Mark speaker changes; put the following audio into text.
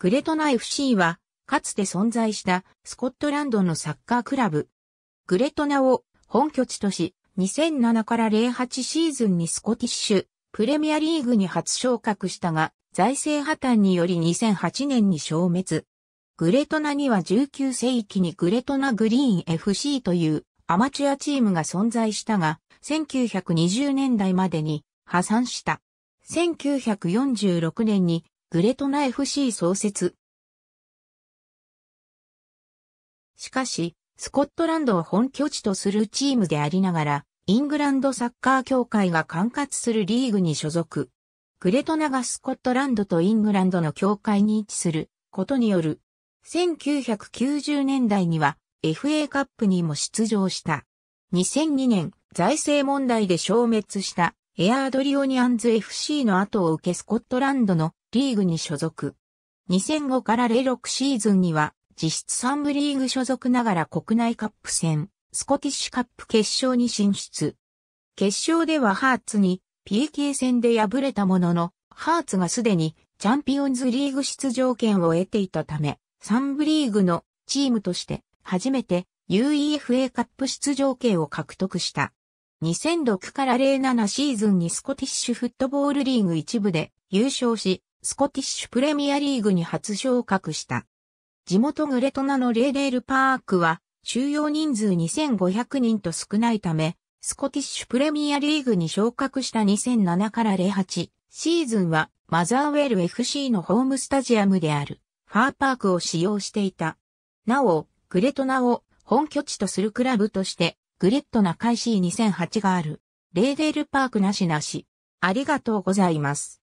Speaker 1: グレトナ FC は、
Speaker 2: かつて存在したスコットランドのサッカークラブ。グレトナを本拠地とし、2007から08シーズンにスコティッシュ、プレミアリーグに初昇格したが、財政破綻により2008年に消滅。グレトナには19世紀にグレトナグリーン FC というアマチュアチームが存在したが、1920年代までに破産した。1946年にグレトナ FC 創設。しかし、スコットランドを本拠地とするチームでありながら、イングランドサッカー協会が管轄するリーグに所属。グレトナがスコットランドとイングランドの境界に位置することによる、1990年代には FA カップにも出場した。2002年、財政問題で消滅したエアードリオニアンズ FC の後を受けスコットランドのリーグに所属。2005から06シーズンには、実質3部リーグ所属ながら国内カップ戦、スコティッシュカップ決勝に進出。決勝ではハーツに PK 戦で敗れたものの、ハーツがすでにチャンピオンズリーグ出場権を得ていたため、3部リーグのチームとして初めて UEFA カップ出場権を獲得した。2006から07シーズンにスコティッシュフットボールリーグ一部で優勝し、スコティッシュプレミアリーグに初昇格した。地元グレトナのレーデールパークは収容人数2500人と少ないため、スコティッシュプレミアリーグに昇格した2007から08シーズンはマザーウェル FC のホームスタジアムであるファーパークを使用していた。なお、グレトナを本拠地とするクラブとしてグレットナ開始2008がある。レーデールパークなしなし。ありがとうござ
Speaker 1: います。